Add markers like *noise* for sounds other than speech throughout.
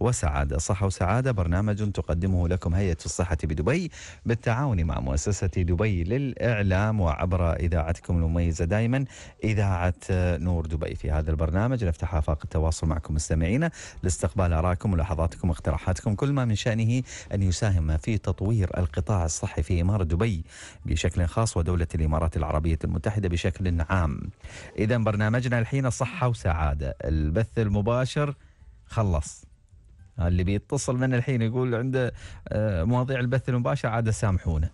وسعادة صحة وسعادة برنامج تقدمه لكم هيئة الصحة بدبي بالتعاون مع مؤسسة دبي للإعلام وعبر إذاعتكم المميزة دائما إذاعة نور دبي في هذا البرنامج نفتح آفاق التواصل معكم مستمعينا لاستقبال آرائكم ملاحظاتكم واقتراحاتكم كل ما من شأنه أن يساهم في تطوير القطاع الصحي في إمارة دبي بشكل خاص ودولة الإمارات العربية المتحدة بشكل عام إذا برنامجنا الحين صحة وسعادة البث المباشر خلص اللي بيتصل من الحين يقول عنده آه، مواضيع البث المباشر عاد سامحونه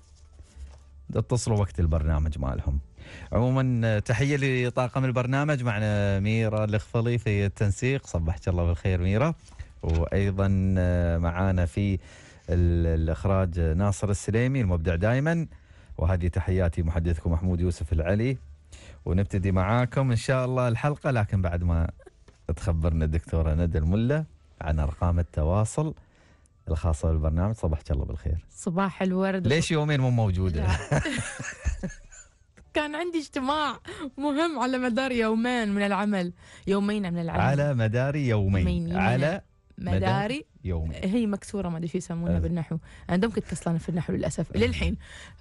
اتصلوا وقت البرنامج مالهم عموما آه، تحية لطاقم البرنامج معنا ميرا الخفلي في التنسيق صبحك الله بالخير ميرا وأيضا آه، معانا في الإخراج ناصر السليمي المبدع دائما وهذه تحياتي محدثكم محمود يوسف العلي ونبتدي معاكم إن شاء الله الحلقة لكن بعد ما تخبرنا الدكتورة ندى الملا عن ارقام التواصل الخاصه بالبرنامج صباحك الله بالخير صباح الورد ليش يومين مو موجوده *laughs* كان عندي اجتماع مهم على مدار يومين من العمل يومين من العمل على مدار يومين, يومين على مداري يومي هي مكسوره ما ادري شو يسمونها أه. بالنحو انا دوم كنت كسلانه في النحو للاسف أه. للحين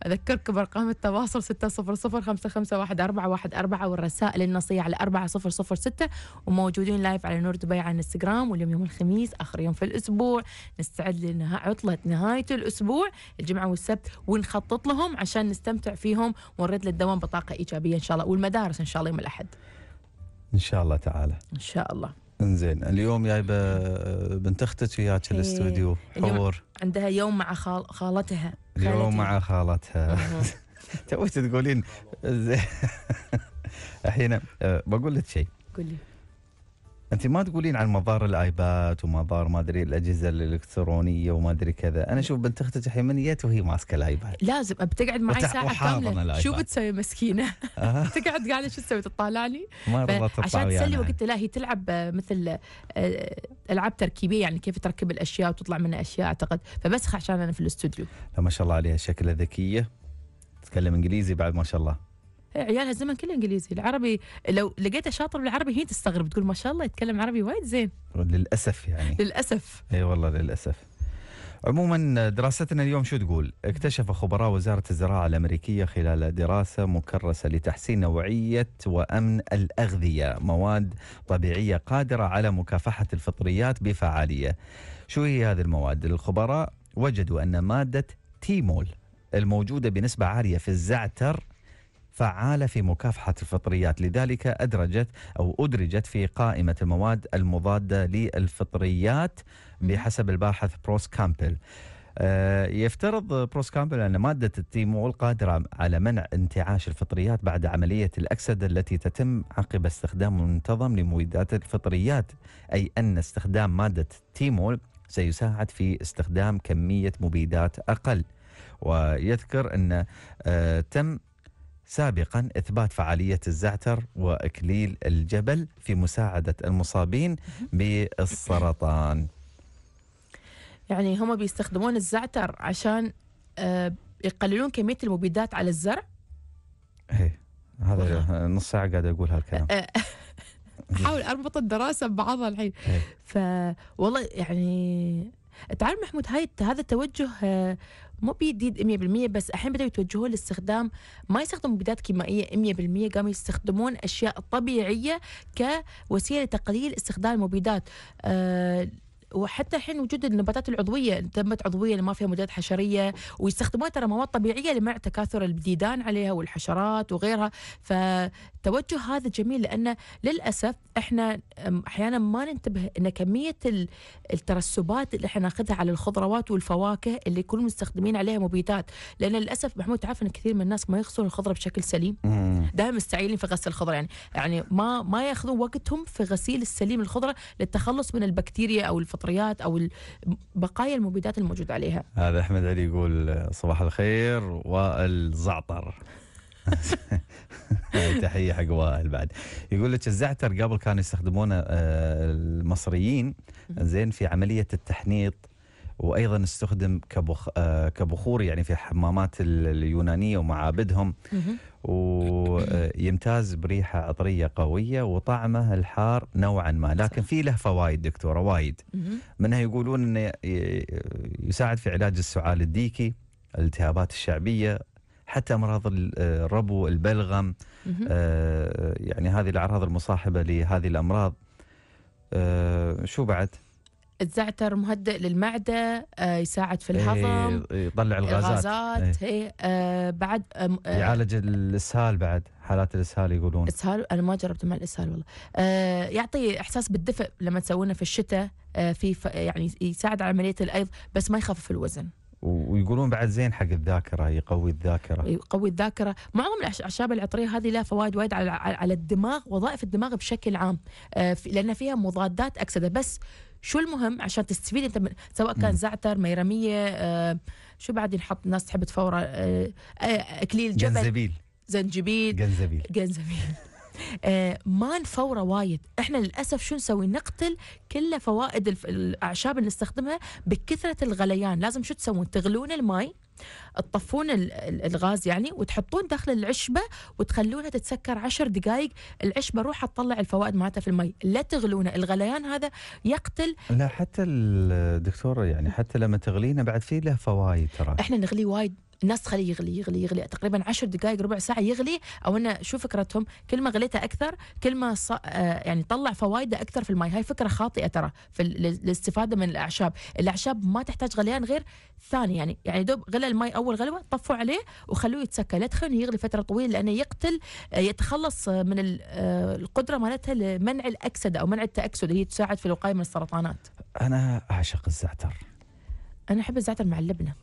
اذكرك بارقام التواصل 600 والرسائل النصيه على 4006 وموجودين لايف على نور دبي على الانستغرام واليوم يوم الخميس اخر يوم في الاسبوع نستعد لنها عطله نهايه الاسبوع الجمعه والسبت ونخطط لهم عشان نستمتع فيهم ونرد للدوام بطاقه ايجابيه ان شاء الله والمدارس ان شاء الله يوم الاحد ان شاء الله تعالى ان شاء الله انزين اليوم جايبه بنت اختك وياك إيه، الاستوديو حور عندها يوم مع خال... خالتها اليوم مع خالتها *laughs* توي تقولين زين *laughs* الحين أه، بقول لك شيء قولي انت ما تقولين عن مضار الايباد ومضار ما ادري الاجهزه الالكترونيه وما ادري كذا انا اشوف بنت اختك الحين من جت وهي ماسكه الايباد لازم بتقعد معي ساعه كامله شو بتسوي مسكينه آه. *laughs* تقعد قاعده شو تسوي تطالعني عشان تسلي يعني. وقتها لا هي تلعب آه، مثل آه، العاب تركيبيه يعني كيف تركب الاشياء وتطلع منها اشياء اعتقد فبس عشان انا في الاستوديو ما شاء الله عليها شكلها ذكيه تتكلم انجليزي بعد ما شاء الله عيالها الزمن كله انجليزي العربي لو لقيتها شاطر بالعربي هي تستغرب تقول ما شاء الله يتكلم عربي وايد زين للاسف يعني للاسف اي والله للاسف عموما دراستنا اليوم شو تقول؟ اكتشف خبراء وزارة الزراعة الأمريكية خلال دراسة مكرسة لتحسين نوعية وأمن الأغذية مواد طبيعية قادرة على مكافحة الفطريات بفعالية شو هي هذه المواد؟ الخبراء وجدوا أن مادة تيمول الموجودة بنسبة عالية في الزعتر فعالة في مكافحة الفطريات لذلك أدرجت أو أدرجت في قائمة المواد المضادة للفطريات بحسب الباحث بروس كامبل آه، يفترض بروس كامبل أن مادة التيمول قادرة على منع انتعاش الفطريات بعد عملية الأكسدة التي تتم عقب استخدام منتظم لمبيدات الفطريات أي أن استخدام مادة التيمول سيساعد في استخدام كمية مبيدات أقل ويذكر أن آه، تم سابقا إثبات فعالية الزعتر وإكليل الجبل في مساعدة المصابين بالسرطان يعني هم بيستخدمون الزعتر عشان آه، يقللون كمية المبيدات على الزرع ايه هذا نص ساعة قاعد أقول هالكلام احاول آه، آه. اربط الدراسه ببعضها الحين إيه. ف والله يعني تعرف محمود هاي هذا التوجه مو بيديد 100% بس الحين بدأوا يتوجهون لاستخدام ما يستخدموا مبيدات كيميائية 100% قاموا يستخدمون أشياء طبيعية كوسيلة لتقليل استخدام المبيدات آه وحتى الحين وجود النباتات العضويه تمت عضويه اللي ما فيها مضادات حشريه ويستخدمون ترى مواد طبيعيه لمنع تكاثر الديدان عليها والحشرات وغيرها فتوجه هذا جميل لانه للاسف احنا احيانا ما ننتبه ان كميه الترسبات اللي احنا ناخذها على الخضروات والفواكه اللي كل مستخدمين عليها مبيدات لان للاسف محمود تعرف ان كثير من الناس ما يغسلون الخضره بشكل سليم دائما مستعيلين في غسل الخضره يعني يعني ما ما ياخذون وقتهم في غسيل السليم الخضره للتخلص من البكتيريا او الفطر الفطريات او بقايا المبيدات الموجود عليها. هذا احمد علي يقول صباح الخير والزعتر. *laughs* تحيه حق وائل بعد يقول لك الزعتر قبل كانوا يستخدمونه آه، المصريين زين في عمليه التحنيط وايضا استخدم كبخ... آه، كبخور يعني في حمامات اليونانيه ومعابدهم ويمتاز بريحة عطرية قوية وطعمه الحار نوعا ما لكن في له فوائد دكتورة وايد منها يقولون أنه يساعد في علاج السعال الديكي الالتهابات الشعبية حتى أمراض الربو البلغم آه، يعني هذه الأعراض المصاحبة لهذه الأمراض آه، شو بعد؟ الزعتر مهدئ للمعدة آه يساعد في إيه، الهضم إيه يطلع الغازات الغازات إيه. إيه آه بعد آه يعالج الإسهال بعد حالات الإسهال يقولون إسهال أنا ما جربت مع الإسهال والله آه يعطي إحساس بالدفء لما تسوونه في الشتاء آه في ف... يعني يساعد على عملية الأيض بس ما يخفف الوزن ويقولون بعد زين حق الذاكرة يقوي الذاكرة يقوي الذاكرة معظم الأعشاب العطرية هذه لها فوائد وايد على على الدماغ وظائف الدماغ بشكل عام آه، لأن فيها مضادات أكسدة بس شو المهم عشان تستفيد انت من سواء كان زعتر ميرميه آه شو بعد ينحط الناس تحب تفور آه آه اكليل جبل جنزبيل زنجبيل جنزبيل جنزبيل *laughs* آه ما نفوره وايد احنا للاسف شو نسوي نقتل كل فوائد الاعشاب اللي نستخدمها بكثره الغليان لازم شو تسوون تغلون المي تطفون الغاز يعني وتحطون داخل العشبه وتخلونها تتسكر عشر دقائق العشبه روح تطلع الفوائد مالتها في المي لا تغلونه الغليان هذا يقتل لا حتى الدكتوره يعني حتى لما تغلينا بعد في له فوائد ترى احنا نغلي وايد الناس تخليه يغلي يغلي يغلي تقريبا عشر دقائق ربع ساعه يغلي او انه شو فكرتهم كل ما غليته اكثر كل ما ص... آه، يعني طلع فوائده اكثر في المي هاي فكره خاطئه ترى في الاستفاده من الاعشاب الاعشاب ما تحتاج غليان غير ثاني يعني يعني دوب غلى المي اول غلوه طفوا عليه وخلوه يتسكر لا تخلونه يغلي فتره طويله لانه يقتل آه، يتخلص من آه، القدره مالتها لمنع الاكسده او منع التاكسد هي تساعد في الوقايه من السرطانات انا اعشق الزعتر انا احب الزعتر مع اللبنه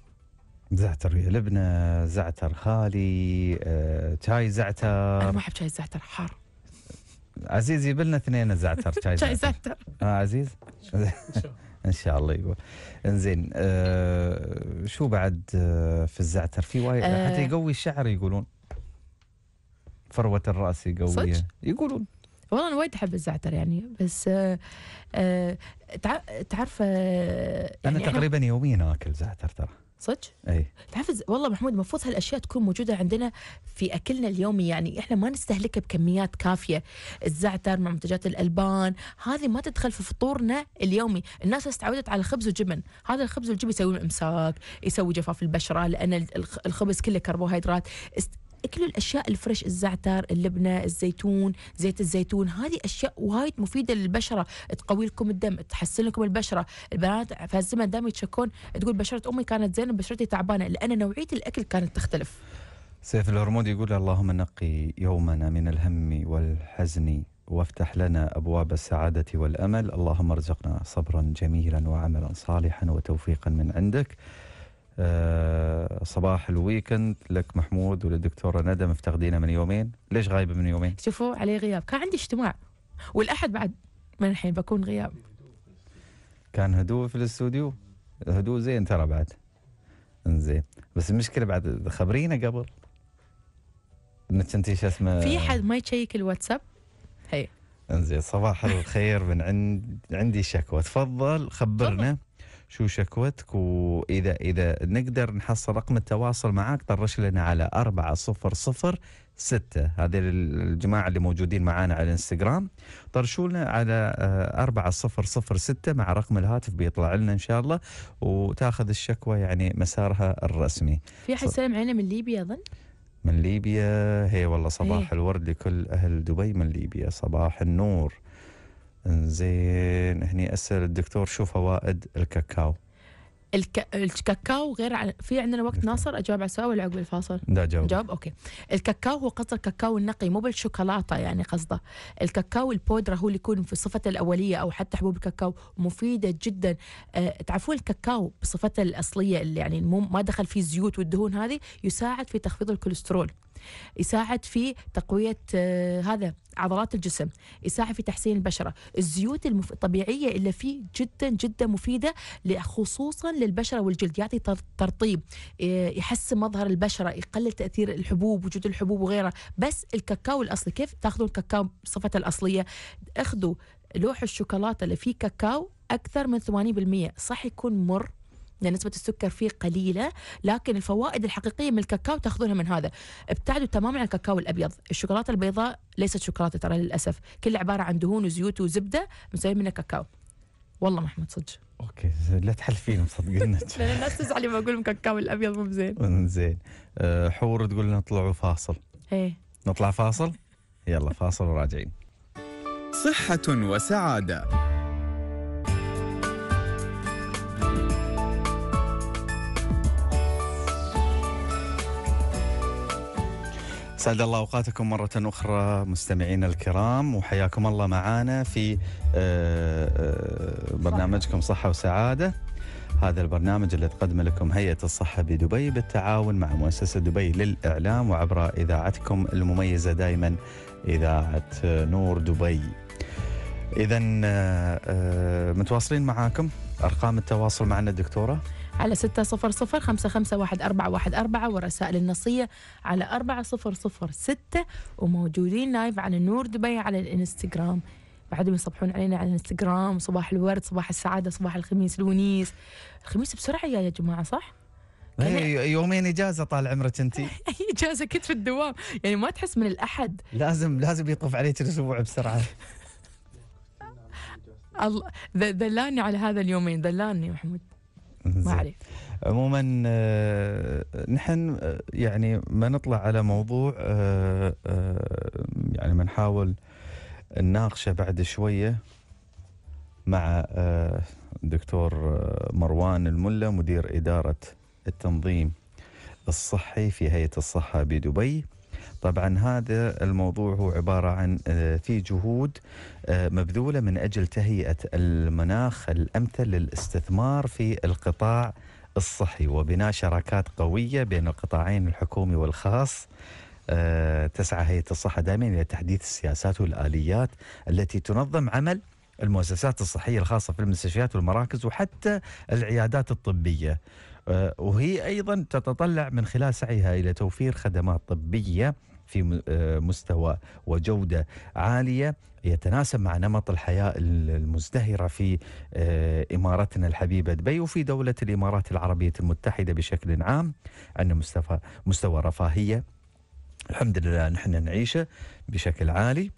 زعتر يا لبنى زعتر خالي آه، شاي زعتر انا ما احب شاي زعتر حار عزيز يجيب لنا اثنين زعتر شاي شاي زعتر زعتر ها آه، عزيز *laughs* ان شاء الله يقول انزين آه شو بعد آه، في الزعتر في وايد آه. حتى يقوي الشعر يقولون فروة الراس يقويه صدق؟ يقولون والله انا وايد احب الزعتر يعني بس آه آه تعرف آه انا يعني انا تقريبا يوميا اكل زعتر ترى صدق؟ اي تعرف والله محمود المفروض هالاشياء تكون موجوده عندنا في اكلنا اليومي يعني احنا ما نستهلكها بكميات كافيه، الزعتر مع منتجات الالبان، هذه ما تدخل في فطورنا اليومي، الناس استعودت على خبز وجبن، هذا الخبز والجبن يسوي امساك، يسوي جفاف البشره لان الخبز كله كربوهيدرات، كل الاشياء الفريش الزعتر اللبنه الزيتون زيت الزيتون هذه اشياء وايد مفيده للبشره تقوي لكم الدم تحسن لكم البشره البنات في الزمن دائما يتشكون تقول بشره امي كانت زينه بشرتي تعبانه لان نوعيه الاكل كانت تختلف سيف الهرمودي يقول اللهم نقي يومنا من الهم والحزن وافتح لنا ابواب السعاده والامل، اللهم ارزقنا صبرا جميلا وعملا صالحا وتوفيقا من عندك. آه، صباح الويكند لك محمود وللدكتوره ندى مفتقدينها من يومين ليش غايبه من يومين شوفوا علي غياب كان عندي اجتماع والاحد بعد من الحين بكون غياب كان هدوء في الاستوديو هدوء زين ترى بعد زين بس المشكله بعد خبرينا قبل انك انت شو اسمه في حد ما يشيك الواتساب هي انزين صباح الخير من عند عندي شكوى تفضل خبرنا شو شكوتك وإذا إذا نقدر نحصل رقم التواصل معك طرش لنا على 4006 هذه الجماعة اللي موجودين معانا على الانستغرام طرشوا لنا على 4006 آه، مع رقم الهاتف بيطلع لنا إن شاء الله وتاخذ الشكوى يعني مسارها الرسمي في أحد سلم علينا من ليبيا أظن من ليبيا هي والله صباح هي. إيه. الورد لكل أهل دبي من ليبيا صباح النور زين هني اسال الدكتور شو فوائد الكاكاو الك... الكاكاو غير عن... في عندنا وقت ناصر اجاوب على السؤال ولا عقب الفاصل؟ لا جاوب جاوب اوكي. الكاكاو هو قصد الكاكاو النقي مو بالشوكولاته يعني قصده. الكاكاو البودره هو اللي يكون في صفته الاوليه او حتى حبوب الكاكاو مفيده جدا أه تعرفون الكاكاو بصفته الاصليه اللي يعني مو ما دخل فيه زيوت والدهون هذه يساعد في تخفيض الكوليسترول. يساعد في تقويه آه، هذا عضلات الجسم يساعد في تحسين البشرة الزيوت الطبيعية اللي فيه جدا جدا مفيدة خصوصا للبشرة والجلد يعطي ترطيب آه، يحسن مظهر البشرة يقلل تأثير الحبوب وجود الحبوب وغيرها بس الكاكاو الأصلي كيف تاخذون الكاكاو بصفته الأصلية اخذوا لوح الشوكولاتة اللي فيه كاكاو أكثر من 80% صح يكون مر لأن نسبة السكر فيه قليلة لكن الفوائد الحقيقية من الكاكاو تاخذونها من هذا ابتعدوا تماما عن الكاكاو الأبيض الشوكولاتة البيضاء ليست شوكولاتة ترى للأسف كلها عبارة عن دهون وزيوت وزبدة مسويين منها كاكاو والله محمد صدق اوكي لا تحلفين مصدقينك *laughs* لان الناس تزعل لما اقول لهم كاكاو الابيض مو بزين زين أه، حور تقول لنا طلعوا فاصل ايه نطلع فاصل يلا فاصل وراجعين صحة وسعادة سعد الله اوقاتكم مره اخرى مستمعينا الكرام وحياكم الله معانا في آه، آه، برنامجكم صحه وسعاده هذا البرنامج اللي تقدم لكم هيئه الصحه بدبي بالتعاون مع مؤسسه دبي للاعلام وعبر اذاعتكم المميزه دائما اذاعه نور دبي. اذا آه، متواصلين معاكم ارقام التواصل معنا الدكتوره على ستة صفر صفر خمسة خمسة واحد أربعة واحد أربعة ورسائل النصية على أربعة صفر صفر ستة وموجودين لايف على نور دبي على الانستغرام بعدهم يصبحون علينا على الانستغرام صباح الورد صباح السعادة صباح الخميس الونيس الخميس بسرعة يا يا جماعة صح؟ إيه، يومين اجازه طال عمرك انت *laughs* اجازه كنت في الدوام يعني ما تحس من الاحد لازم لازم يطوف عليك الاسبوع بسرعه *laughs* الله دلاني على هذا اليومين دلاني محمود ما عليك عموما آه، نحن آه، يعني ما نطلع على موضوع آه، يعني بنحاول نناقشه بعد شويه مع الدكتور مروان الملا مدير اداره التنظيم الصحي في هيئه الصحه بدبي طبعا هذا الموضوع هو عبارة عن آه، في جهود آه، مبذولة من أجل تهيئة المناخ الأمثل للاستثمار في القطاع الصحي وبناء شراكات قوية بين القطاعين الحكومي والخاص آه، تسعى هيئة الصحة دائما إلى تحديث السياسات والآليات التي تنظم عمل المؤسسات الصحية الخاصة في المستشفيات والمراكز وحتى العيادات الطبية وهي أيضا تتطلع من خلال سعيها إلى توفير خدمات طبية في آه، مستوى وجوده عاليه يتناسب مع نمط الحياه المزدهره في آه، امارتنا الحبيبه دبي وفي دوله الامارات العربيه المتحده بشكل عام عندنا مستوى مستوى رفاهيه الحمد لله نحن نعيشه بشكل عالي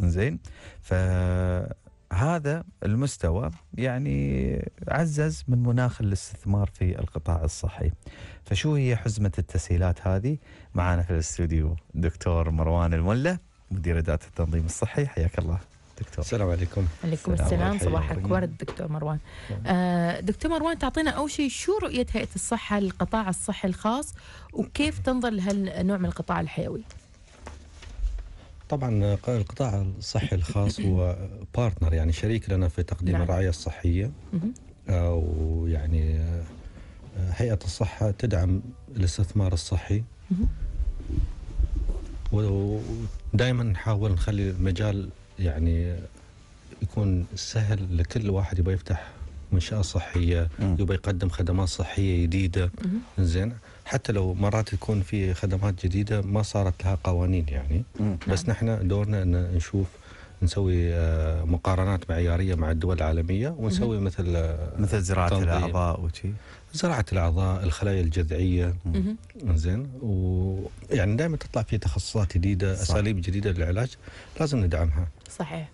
زين هذا المستوى يعني عزز من مناخ الاستثمار في القطاع الصحي فشو هي حزمة التسهيلات هذه معنا في الاستوديو دكتور مروان الملا مدير إدارة التنظيم الصحي حياك الله دكتور السلام عليكم عليكم السلام صباحك ورد دكتور مروان آه دكتور مروان تعطينا أول شيء شو رؤية هيئة الصحة للقطاع الصحي الخاص وكيف تنظر لهالنوع من القطاع الحيوي طبعا القطاع الصحي الخاص هو بارتنر يعني شريك لنا في تقديم نعم. الرعايه الصحيه آه، ويعني آه، هيئه الصحه تدعم الاستثمار الصحي ودائما نحاول نخلي المجال يعني يكون سهل لكل واحد يبغى يفتح منشاه صحيه يبغى يقدم خدمات صحيه جديده زين حتى لو مرات يكون في خدمات جديده ما صارت لها قوانين يعني بس نحن دورنا ان نشوف نسوي آه، مقارنات معياريه مع الدول العالميه ونسوي مثل آه، مثل زراعه الاعضاء وشي زراعه الاعضاء الخلايا الجذعيه زين ويعني دائما تطلع في تخصصات جديده اساليب جديده للعلاج لازم ندعمها صحيح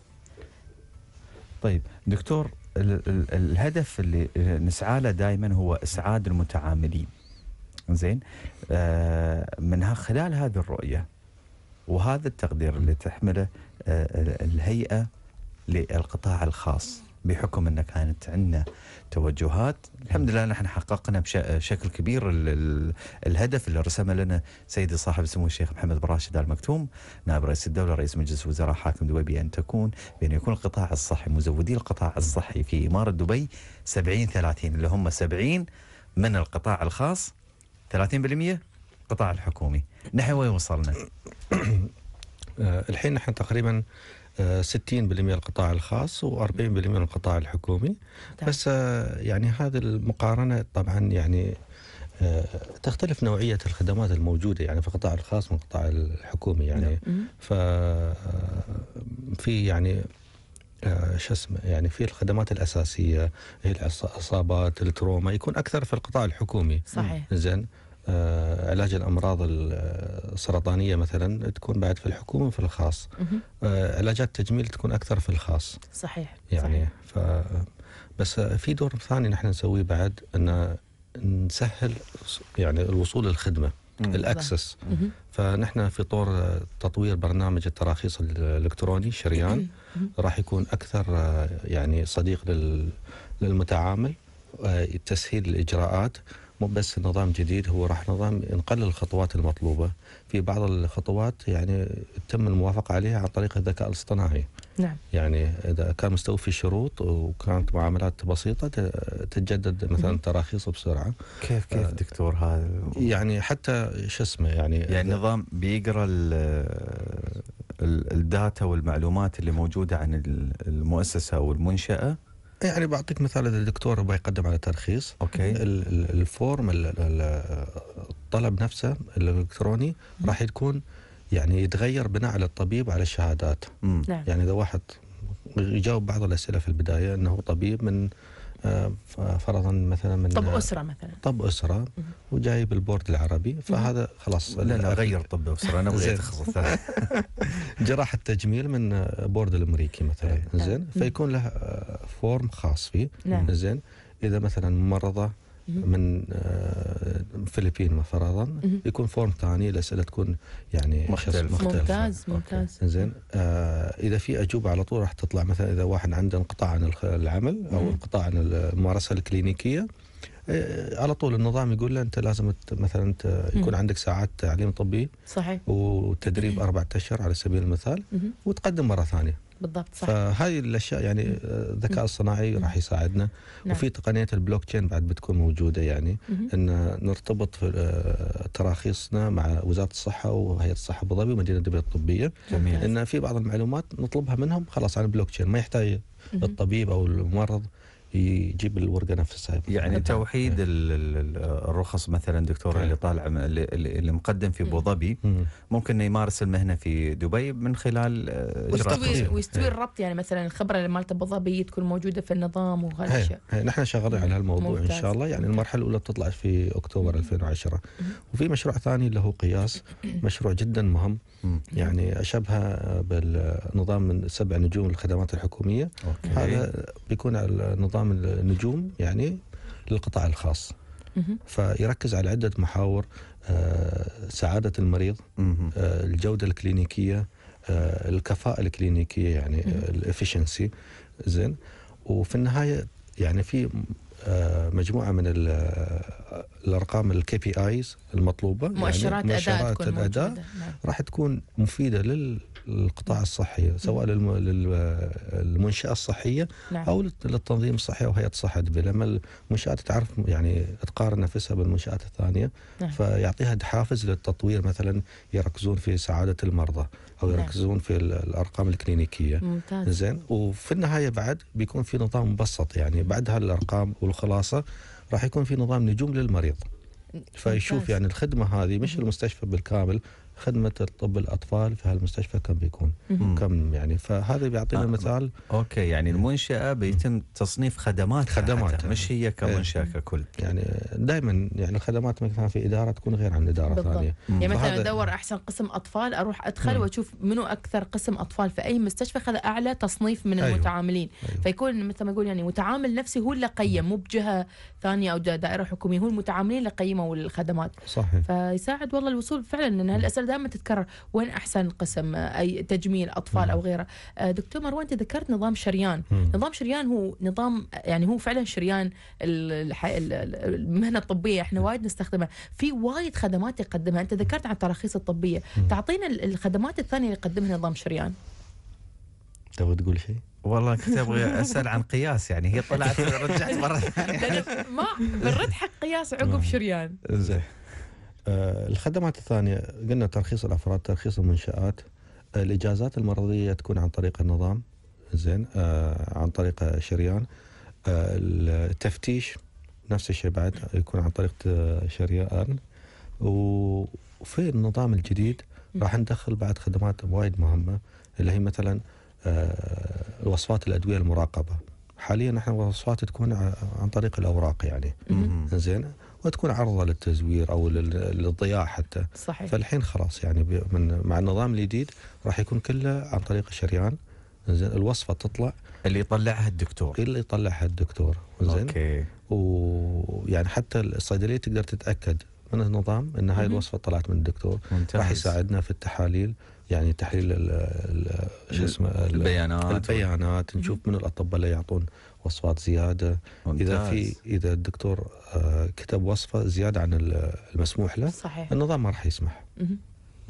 طيب دكتور الهدف اللي نسعى له دائما هو اسعاد المتعاملين زين آه، من خلال هذه الرؤيه وهذا التقدير اللي تحمله آه، الهيئه للقطاع الخاص بحكم ان كانت عندنا توجهات الحمد لله نحن حققنا بشكل كبير الهدف اللي رسمه لنا سيدي صاحب السمو الشيخ محمد بن راشد ال مكتوم نائب رئيس الدوله رئيس مجلس الوزراء حاكم دبي بان تكون بان يكون القطاع الصحي مزودي القطاع الصحي في اماره دبي 70 30 اللي هم 70 من القطاع الخاص 30% القطاع الحكومي نحن وين وصلنا؟ *clears throat* الحين نحن تقريبا 60% آه، القطاع الخاص و40% القطاع الحكومي طيب. بس آه، يعني هذه المقارنة طبعا يعني آه، تختلف نوعية الخدمات الموجودة يعني في القطاع الخاص من القطاع الحكومي يعني نعم. ف في يعني آه، شو اسمه يعني في الخدمات الاساسيه الاصابات التروما يكون اكثر في القطاع الحكومي صحيح زين آه، علاج الامراض السرطانيه مثلا تكون بعد في الحكومه وفي الخاص آه، علاجات تجميل تكون اكثر في الخاص صحيح يعني صحيح. ف بس في دور ثاني نحن نسويه بعد ان نسهل يعني الوصول للخدمه الاكسس فنحن في طور تطوير برنامج التراخيص الالكتروني شريان *clears throat* راح يكون اكثر آه، يعني صديق للمتعامل آه، تسهيل الاجراءات مو بس نظام جديد هو راح نظام نقلل الخطوات المطلوبه في بعض الخطوات يعني تم الموافقه عليها عن طريق الذكاء الاصطناعي نعم يعني اذا كان مستوفي الشروط وكانت معاملات بسيطه تتجدد مثلا التراخيص بسرعه كيف آه، كيف دكتور هذا يعني حتى شو اسمه يعني يعني نظام بيقرا الداتا والمعلومات اللي موجوده عن المؤسسه او المنشاه يعني بعطيك مثال اذا الدكتور يبغى يقدم على ترخيص اوكي الفورم الطلب نفسه الالكتروني راح يكون يعني يتغير بناء على الطبيب على الشهادات مم. نعم. يعني اذا واحد يجاوب بعض الاسئله في البدايه انه طبيب من آه، فرضا مثلا من طب اسره مثلا طب اسره وجايب البورد العربي فهذا خلاص لا لا غير طب اسره انا بغيت اخصص *laughs* جراحه تجميل من بورد الامريكي مثلا طيب، طيب. زين فيكون له فورم آه، خاص فيه نعم. زين اذا مثلا ممرضه من آه، فلبين فرضا يكون فورم ثاني الاسئله تكون يعني مختلف مختلفة. ممتاز ممتاز زين آه اذا في اجوبه على طول راح تطلع مثلا اذا واحد عنده انقطاع عن العمل او انقطاع عن الممارسه الكلينيكيه آه، على طول النظام يقول له انت لازم مثلا يكون عندك ساعات تعليم طبي صحيح وتدريب اربع اشهر على سبيل المثال وتقدم مره ثانيه بالضبط صح فهذه الاشياء يعني الذكاء آه، الصناعي راح يساعدنا نعم. وفي تقنيه البلوك تشين بعد بتكون موجوده يعني مم. ان نرتبط آه، تراخيصنا مع وزاره الصحه وهيئه الصحه ابو ظبي ومدينه دبي الطبيه جميل. ان في بعض المعلومات نطلبها منهم خلاص على البلوك تشين ما يحتاج الطبيب او الممرض يجيب الورقه نفسها يعني توحيد إيه. الرخص مثلا دكتور إيه. اللي طالع اللي مقدم في ابو إيه. ظبي ممكن انه يمارس المهنه في دبي من خلال آه، ويستوي ويستوي الربط يعني مثلا الخبره مالت ابو ظبي تكون موجوده في النظام وهالاشياء نحن شغالين على هالموضوع ان شاء الله يعني المرحله الاولى بتطلع في اكتوبر 2010 وفي مشروع ثاني اللي هو قياس مشروع جدا مهم يعني اشبهها بالنظام من سبع نجوم الخدمات الحكوميه أوكي. هذا بيكون على نظام النجوم يعني للقطاع الخاص فيركز على عده محاور آه، سعاده المريض آه، الجوده الكلينيكيه آه، الكفاءه الكلينيكيه يعني الافشنسي زين وفي النهايه يعني في آه، مجموعه من آه، الارقام الكي بي ايز المطلوبه مؤشرات, يعني مؤشرات اداء الاداء نعم. راح تكون مفيده للقطاع الصحي سواء للمنشاه الصحيه نعم. او للتنظيم الصحي او هيئه الصحه لما المنشات تعرف يعني تقارن نفسها بالمنشات الثانيه نعم. فيعطيها حافز للتطوير مثلا يركزون في سعاده المرضى او نعم. يركزون في الارقام الكلينيكيه ممتاز زين وفي النهايه بعد بيكون في نظام مبسط يعني بعد هالارقام والخلاصه راح يكون في نظام نجوم للمريض فيشوف يعني الخدمه هذه مش المستشفى بالكامل خدمه الطب الاطفال في هالمستشفى كم بيكون كم يعني فهذا بيعطينا آه مثال اوكي يعني إيه. المنشاه بيتم تصنيف خدمات خدمات مش هي إيه. كمنشاه ككل يعني دائما يعني الخدمات مثلا في اداره تكون غير عن اداره بالضبط. ثانيه يعني مثلا ادور احسن قسم اطفال اروح ادخل واشوف منو اكثر قسم اطفال في اي مستشفى خذ اعلى تصنيف من أيوه. المتعاملين أيوه. فيكون مثل ما يقول يعني متعامل نفسي هو اللي قيم مو بجهه ثانيه او دائره حكوميه هو المتعاملين اللي قيموا الخدمات صحيح فيساعد والله الوصول فعلا ان هالاسئله دائما تتكرر وين أحسن قسم آه، أي تجميل أطفال أو غيره آه، دكتور مروان ذكرت نظام شريان مم. نظام شريان هو نظام يعني هو فعلا شريان المهنة الطبية احنا وايد نستخدمه في وايد خدمات يقدمها أنت ذكرت عن التراخيص الطبية مم. تعطينا الخدمات الثانية اللي يقدمها نظام شريان تبغى تقول شيء؟ والله كنت ابغى اسال عن قياس يعني هي طلعت رجعت مره *laughs* ثانيه ما بالرد حق قياس عقب نعم. شريان زين آه، الخدمات الثانية قلنا ترخيص الأفراد ترخيص المنشآت آه، الإجازات المرضية تكون عن طريق النظام زين آه، عن طريق شريان التفتيش نفس الشيء بعد يكون عن طريق شريان وفي النظام الجديد راح ندخل بعد خدمات وايد مهمة اللي هي مثلا وصفات الأدوية المراقبة حاليا نحن وصفات تكون عن طريق الأوراق يعني زين تكون عرضه للتزوير او للضياع حتى صحيح فالحين خلاص يعني من مع النظام الجديد راح يكون كله عن طريق الشريان زين الوصفه تطلع اللي يطلعها الدكتور اللي يطلعها الدكتور زين اوكي ويعني حتى الصيدليه تقدر تتاكد من النظام ان هاي الوصفه طلعت من الدكتور ممتاز. راح يساعدنا في التحاليل يعني تحليل شو اسمه البيانات البيانات نشوف من الاطباء اللي يعطون وصفات زياده ممتاز. اذا في اذا الدكتور آه، كتب وصفه زياده عن المسموح له صحيح. النظام ما راح يسمح يعني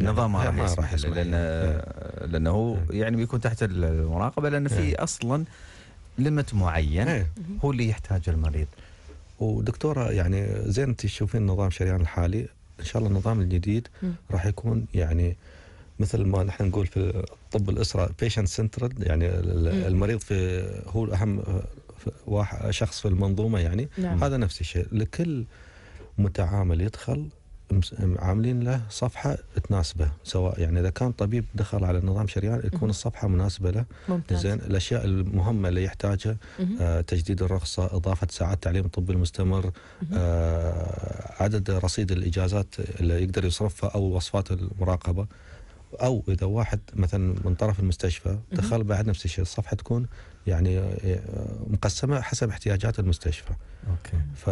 النظام ما راح يسمح, يسمح لان إيه. لانه إيه. يعني بيكون تحت المراقبه لان في إيه. اصلا لمت معين هو اللي يحتاجه المريض ودكتوره يعني زي انت تشوفين نظام شريان الحالي ان شاء الله النظام الجديد راح يكون يعني مثل ما نحن نقول في طب الاسره بيشنت سنترد يعني المريض في هو اهم شخص في المنظومه يعني نعم. هذا نفس الشيء لكل متعامل يدخل عاملين له صفحه تناسبه سواء يعني اذا كان طبيب دخل على نظام شريان تكون الصفحه مناسبه له ممتاز. زين الاشياء المهمه اللي يحتاجها آه تجديد الرخصه اضافه ساعات تعليم الطب المستمر آه عدد رصيد الاجازات اللي يقدر يصرفها او وصفات المراقبه او اذا واحد مثلا من طرف المستشفى دخل بعد نفس الشيء الصفحه تكون يعني آه، مقسمه حسب احتياجات المستشفى. اوكي. ف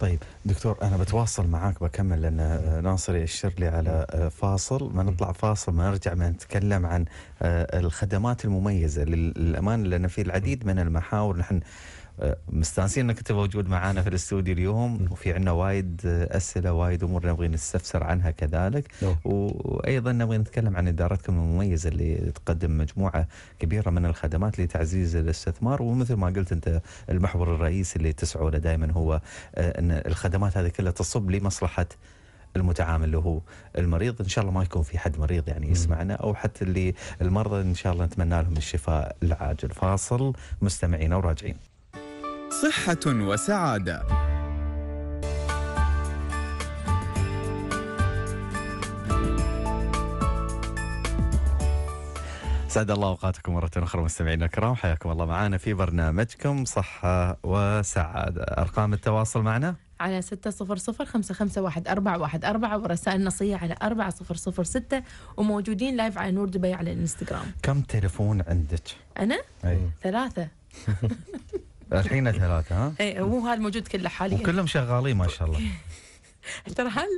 طيب دكتور انا بتواصل معاك بكمل لان آه، ناصر يشر لي على آه، فاصل ما نطلع فاصل ما نرجع ما نتكلم عن الخدمات المميزه للامان لان في العديد من المحاور نحن مستانسين انك انت موجود معنا في الاستوديو اليوم وفي عندنا وايد اسئله وايد امور نبغي نستفسر عنها كذلك نعم. وايضا نبغي نتكلم عن ادارتكم المميزه اللي تقدم مجموعه كبيره من الخدمات لتعزيز الاستثمار ومثل ما قلت انت المحور الرئيسي اللي تسعوا له دائما هو آه، ان الخدمات هذه كلها تصب لمصلحه المتعامل اللي هو المريض ان شاء الله ما يكون في حد مريض يعني يسمعنا او حتى اللي المرضى ان شاء الله نتمنى لهم الشفاء العاجل فاصل مستمعينا وراجعين صحة وسعادة. سعد الله اوقاتكم مره اخرى مستمعينا الكرام حياكم الله معنا في برنامجكم صحه وسعاده ارقام التواصل معنا على 600 ورسائل نصية على ستة وموجودين لايف على نور دبي على الانستغرام كم تلفون عندك؟ أنا؟ أي. ثلاثة *laughs* الحين ثلاثة ها؟ اي مو هذا موجود كله حاليا وكلهم شغالين ما شاء الله *laughs* ترى هل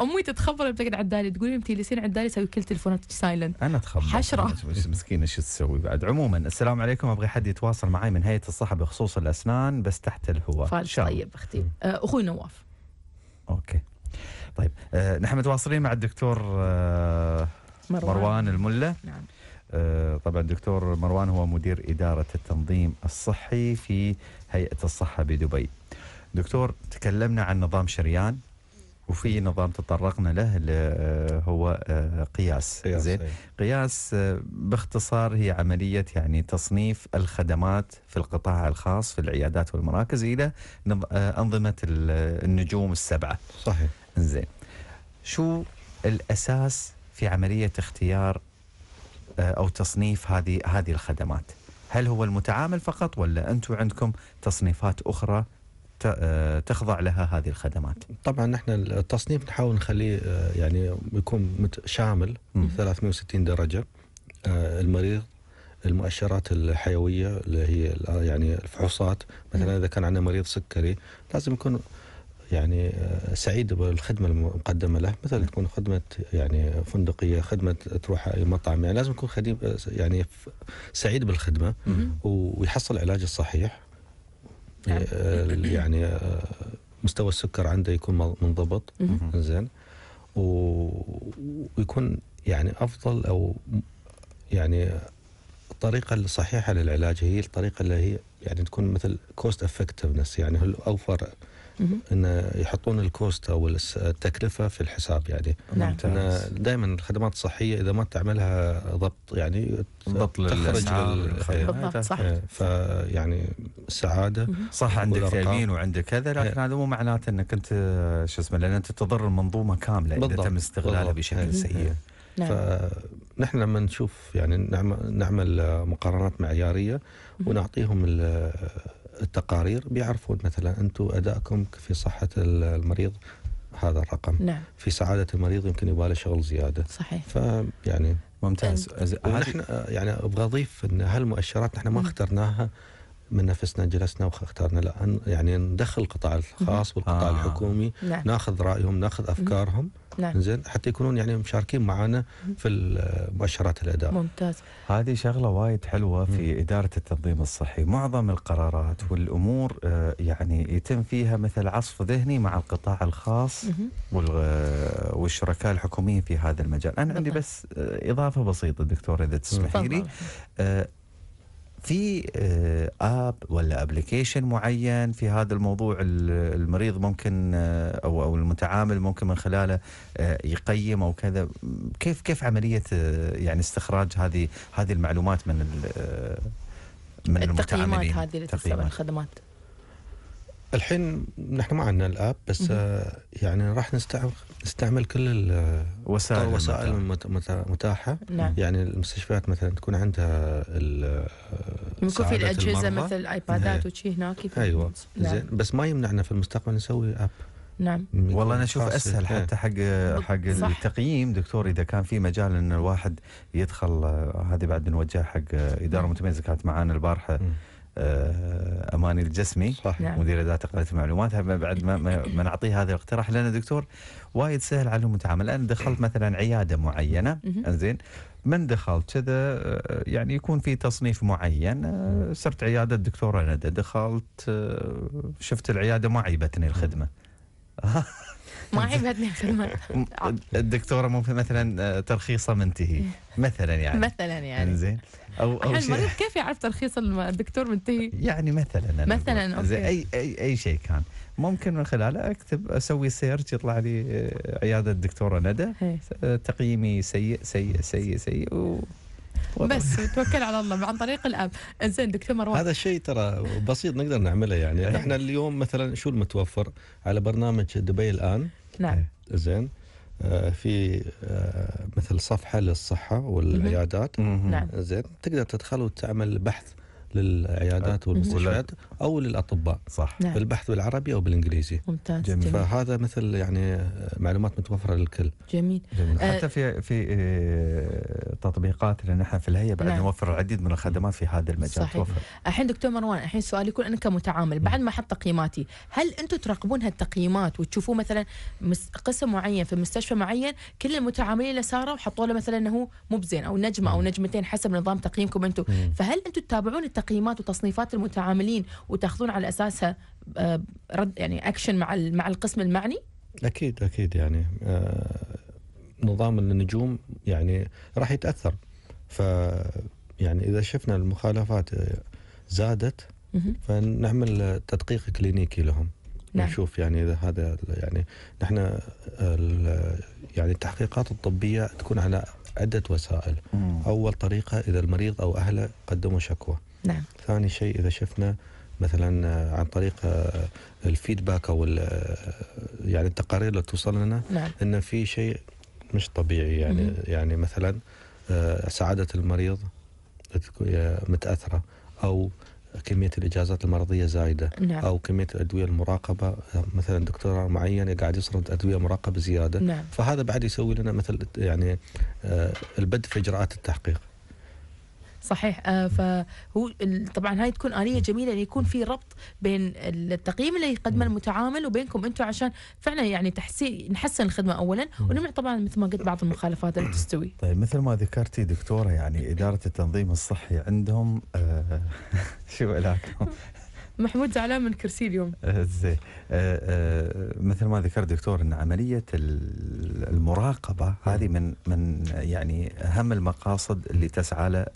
امي تتخبر بتقعد عدالي الدالي تقول لي جالسين عدالي تسوي كل تليفوناتك سايلنت انا اتخبر حشره *laughs* مسكينه شو تسوي بعد عموما السلام عليكم ابغى حد يتواصل معي من هيئه الصحه بخصوص الاسنان بس تحت الهواء فارس طيب اختي أه، اخوي نواف اوكي طيب أه، نحن متواصلين مع الدكتور أه، مروان, مروان المله نعم آه، طبعا دكتور مروان هو مدير إدارة التنظيم الصحي في هيئة الصحة بدبي دكتور تكلمنا عن نظام شريان وفي نظام تطرقنا له اللي آه، هو آه، قياس, قياس زين إيه. قياس باختصار هي عمليه يعني تصنيف الخدمات في القطاع الخاص في العيادات والمراكز الى انظمه النجوم السبعه صحيح زين شو الاساس في عمليه اختيار آه، او تصنيف هذه هذه الخدمات هل هو المتعامل فقط ولا انتم عندكم تصنيفات اخرى آه، تخضع لها هذه الخدمات طبعا نحن التصنيف نحاول نخليه آه، يعني يكون شامل 360 درجه المريض المؤشرات الحيويه اللي هي يعني الفحوصات مثلا اذا كان عندنا مريض سكري لازم يكون يعني آه، سعيد بالخدمه المقدمه له مثلا تكون خدمه يعني فندقيه خدمه تروح أي مطعم يعني لازم يكون خدمة آه، يعني سعيد بالخدمه ويحصل العلاج الصحيح نعم. آه، يعني مستوى السكر عنده يكون منضبط زين ويكون يعني افضل او يعني الطريقه الصحيحه للعلاج هي الطريقه اللي هي يعني تكون مثل كوست افكتفنس يعني هو ان يحطون الكوست او التكلفه في الحساب يعني نعم دائما الخدمات الصحيه اذا ما تعملها ضبط يعني ضبط تخرج بالضبط إيه. صح إيه، فيعني السعاده صح عندك تامين وعندك كذا لكن إيه. هذا مو معناته انك انت شو اسمه لان انت تضر المنظومه كامله اذا تم استغلالها بشكل سيء نعم. فنحن لما نشوف يعني نعم- نعمل مقارنات معياريه ونعطيهم التقارير بيعرفون مثلا انتم ادائكم في صحه المريض هذا الرقم نعم. في سعاده المريض يمكن يبغى له شغل زياده صحيح فيعني ممتاز نحن آه، يعني ابغى اضيف ان هالمؤشرات نحن ما اخترناها من نفسنا جلسنا واخترنا لا يعني ندخل القطاع الخاص والقطاع آه. الحكومي نعم. ناخذ رايهم ناخذ افكارهم نعم. زين حتى يكونون يعني مشاركين معنا في مؤشرات الاداء ممتاز هذه شغله وايد حلوه في مم. اداره التنظيم الصحي معظم القرارات والامور آه، يعني يتم فيها مثل عصف ذهني مع القطاع الخاص والشركاء الحكوميين في هذا المجال انا عندي بس آه، اضافه بسيطه دكتور اذا تسمحي لي آه، في اب آه، ولا ابلكيشن معين في هذا الموضوع المريض ممكن آه، او او المتعامل ممكن من خلاله آه، يقيم او كذا كيف كيف عمليه يعني استخراج هذه هذه المعلومات من من المتعاملين التقييمات هذه اللي تسوي الخدمات الحين نحن ما عندنا الاب بس آه، يعني راح نستعمل نستعمل كل الوسائل الوسائل المتاحه نعم. يعني المستشفيات مثلا تكون عندها يكون في الاجهزه المرضى. مثل الايبادات وشي هناك ايوه نعم. زين بس ما يمنعنا في المستقبل نسوي اب نعم والله انا اشوف اسهل حتى حق حق صح. التقييم دكتور اذا كان في مجال ان الواحد يدخل آه، هذه بعد نوجهها حق آه، اداره نعم. متميزه كانت معانا البارحه م. آه، اماني الجسمي صح. نعم. مدير اداره تقنيه المعلومات بعد ما, ما نعطيه هذا الاقتراح لان دكتور وايد سهل على المتعامل انا دخلت إيه. مثلا عياده معينه زين من دخلت كذا آه، يعني يكون في تصنيف معين آه، صرت عياده الدكتوره ندى دخلت شفت العياده ما عيبتني الخدمه *laughs* ما عيبتني الخدمه الدكتوره ممكن مثلا ترخيصه منتهي إيه. مثلا يعني مثلا يعني زين او او المريض كيف يعرف ترخيص الدكتور منتهي؟ يعني مثلا مثلا أوكي. زي اي اي اي شيء كان ممكن من خلاله اكتب اسوي سيرش يطلع لي آه، عياده الدكتوره ندى إيه. آه، تقييمي سيء سيء سيء سيء و بس توكل على الله عن طريق الاب زين دكتور مروان هذا الشيء ترى بسيط نقدر نعمله يعني احنا إيه. اليوم مثلا شو المتوفر على برنامج دبي الان نعم إيه. زين آه، في آه، مثل صفحه للصحه والعيادات نعم زين تقدر تدخل وتعمل بحث للعيادات والمستشفيات او للاطباء صح نعم. بالبحث بالعربي او بالانجليزي ممتاز جميل. فهذا مثل يعني آه، معلومات متوفره للكل جميل, جميل. آه، حتى في في آه، تطبيقاتنا نحن في الهيئه بعد نعم. نوفر العديد من الخدمات في هذا المجال صحيح. الحين دكتور مروان الحين سؤالي يكون انا كمتعامل نعم. بعد ما احط تقييماتي هل انتم تراقبون هالتقييمات وتشوفون مثلا قسم معين في مستشفى معين كل المتعاملين اللي صاروا حطوا له مثلا انه مو بزين او نجمه او نعم. نجمتين حسب نظام تقييمكم انتم نعم. فهل انتم تتابعون التقييمات تقييمات وتصنيفات المتعاملين وتاخذون على اساسها آه، رد يعني اكشن مع مع القسم المعني؟ اكيد اكيد يعني آه، نظام النجوم يعني راح يتاثر ف يعني اذا شفنا المخالفات زادت فنعمل تدقيق كلينيكي لهم نعم. نشوف يعني اذا هذا يعني نحن يعني التحقيقات الطبيه تكون على عده وسائل مم. اول طريقه اذا المريض او اهله قدموا شكوى نعم ثاني شيء إذا شفنا مثلا آه، عن طريق آه، الفيدباك او آه، يعني التقارير اللي توصل لنا نعم. ان في شيء مش طبيعي يعني مم. يعني مثلا سعاده المريض متاثره او كميه الاجازات المرضيه زايده نعم. او كميه الادويه المراقبه مثلا دكتور معين قاعد يصرف ادويه مراقبه زياده نعم. فهذا بعد يسوي لنا مثل يعني البدء في اجراءات التحقيق صحيح آه فهو طبعا هاي تكون آلية جميلة أن يكون في ربط بين التقييم اللي يقدمه المتعامل وبينكم أنتم عشان فعلا يعني تحسين نحسن الخدمة أولا ونمنع طبعا مثل ما قلت بعض المخالفات اللي تستوي طيب مثل ما ذكرتي دكتورة يعني إدارة التنظيم الصحي عندهم آه *laughs* شو علاقتهم محمود زعلان من كرسي اليوم آه، زين آه، آه، مثل ما ذكر دكتور ان عمليه المراقبه هذه من من يعني اهم المقاصد اللي تسعى له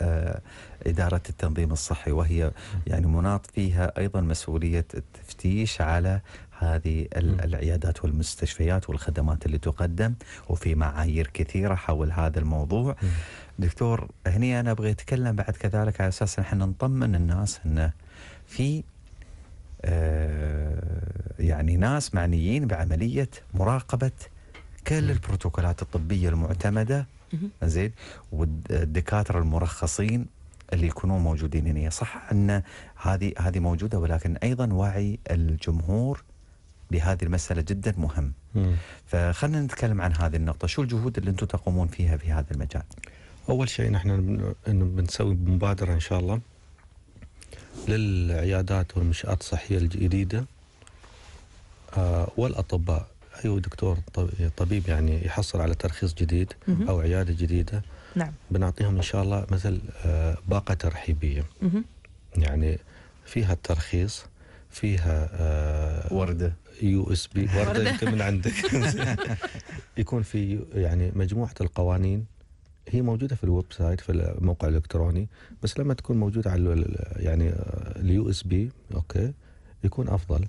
اداره التنظيم الصحي وهي يعني مناط فيها ايضا مسؤوليه التفتيش على هذه العيادات والمستشفيات والخدمات اللي تقدم وفي معايير كثيره حول هذا الموضوع دكتور هني انا ابغى اتكلم بعد كذلك على اساس نحن نطمن الناس انه في آه، يعني ناس معنيين بعملية مراقبة كل البروتوكولات الطبية المعتمدة زين والدكاترة المرخصين اللي يكونون موجودين هنا صح ان هذه هذه موجوده ولكن ايضا وعي الجمهور بهذه المساله جدا مهم. فخلنا نتكلم عن هذه النقطه، شو الجهود اللي انتم تقومون فيها في هذا المجال؟ اول شيء نحن بنسوي مبادره ان شاء الله للعيادات والمنشآت الصحية الجديدة آه، والأطباء أي دكتور طبيب يعني يحصل على ترخيص جديد أو عيادة جديدة نعم بنعطيهم إن شاء الله مثل آه، باقة ترحيبية يعني فيها الترخيص فيها آه، ورده يو اس بي ورده من عندك *laughs* يكون في يعني مجموعه القوانين هي موجوده في الويب سايت في الموقع الالكتروني بس لما تكون موجوده على يعني اليو اس بي اوكي يكون افضل